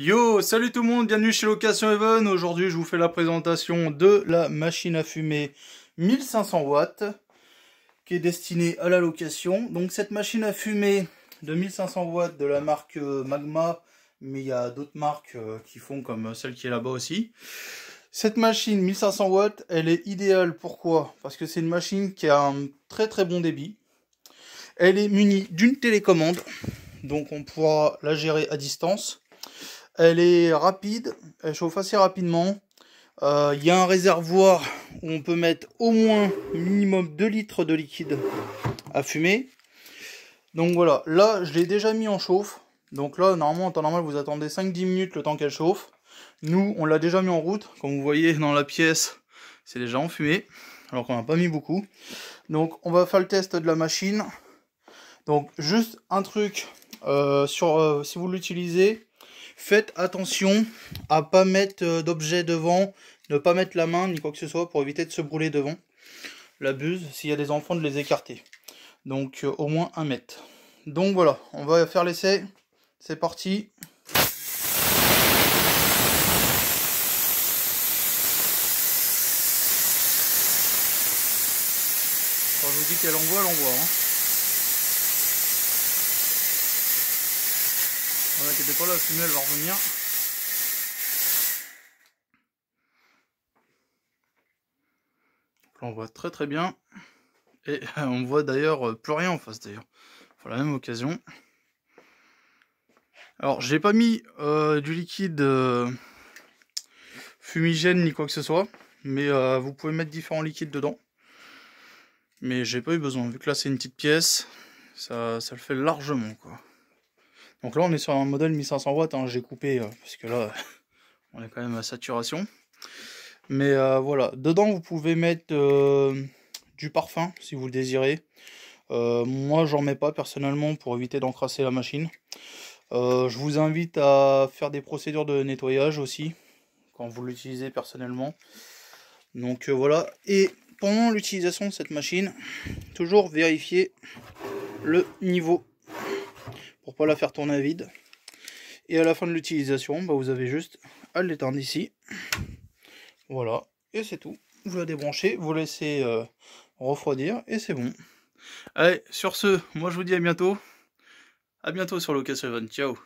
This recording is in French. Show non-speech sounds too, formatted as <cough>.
Yo, salut tout le monde, bienvenue chez Location Even. Aujourd'hui, je vous fais la présentation de la machine à fumer 1500 watts qui est destinée à la location. Donc cette machine à fumer de 1500 watts de la marque euh, Magma, mais il y a d'autres marques euh, qui font comme euh, celle qui est là-bas aussi. Cette machine 1500 watts, elle est idéale. Pourquoi Parce que c'est une machine qui a un très très bon débit. Elle est munie d'une télécommande, donc on pourra la gérer à distance elle est rapide, elle chauffe assez rapidement. Euh, il y a un réservoir où on peut mettre au moins minimum 2 litres de liquide à fumer. Donc voilà, là je l'ai déjà mis en chauffe. Donc là, normalement, en temps normal, vous attendez 5-10 minutes le temps qu'elle chauffe. Nous, on l'a déjà mis en route. Comme vous voyez dans la pièce, c'est déjà enfumé. Alors qu'on n'a pas mis beaucoup. Donc on va faire le test de la machine. Donc juste un truc, euh, sur, euh, si vous l'utilisez, Faites attention à pas mettre euh, d'objet devant, ne pas mettre la main ni quoi que ce soit pour éviter de se brûler devant. La buse, s'il y a des enfants, de les écarter. Donc euh, au moins un mètre. Donc voilà, on va faire l'essai. C'est parti. Quand je vous dis qu'elle envoie, elle envoie. Hein. Ne vous pas, la fumée elle va revenir. on voit très très bien. Et euh, on voit d'ailleurs euh, plus rien en face d'ailleurs. Pour la même occasion. Alors j'ai pas mis euh, du liquide fumigène ni quoi que ce soit. Mais vous pouvez mettre différents liquides dedans. Mais j'ai pas eu besoin. Vu que là c'est une petite pièce, ça, ça le fait largement quoi. Donc là, on est sur un modèle 1500 watts. Hein, j'ai coupé euh, parce que là, <laughs> on est quand même à saturation. Mais euh, voilà, dedans, vous pouvez mettre euh, du parfum si vous le désirez. moi, j'en mets pas personnellement pour éviter d'encrasser la machine. je vous invite à faire des procédures de nettoyage aussi quand vous l'utilisez personnellement. Donc voilà. Et pendant l'utilisation de cette machine, toujours vérifier le niveau pas la faire tourner à vide. Et à la fin de l'utilisation, bah, vous avez juste à l'éteindre ici. Voilà, et c'est tout. Vous la débranchez, vous laissez euh, refroidir et c'est bon. Allez, sur ce, moi je vous dis à bientôt. À bientôt sur Location Ciao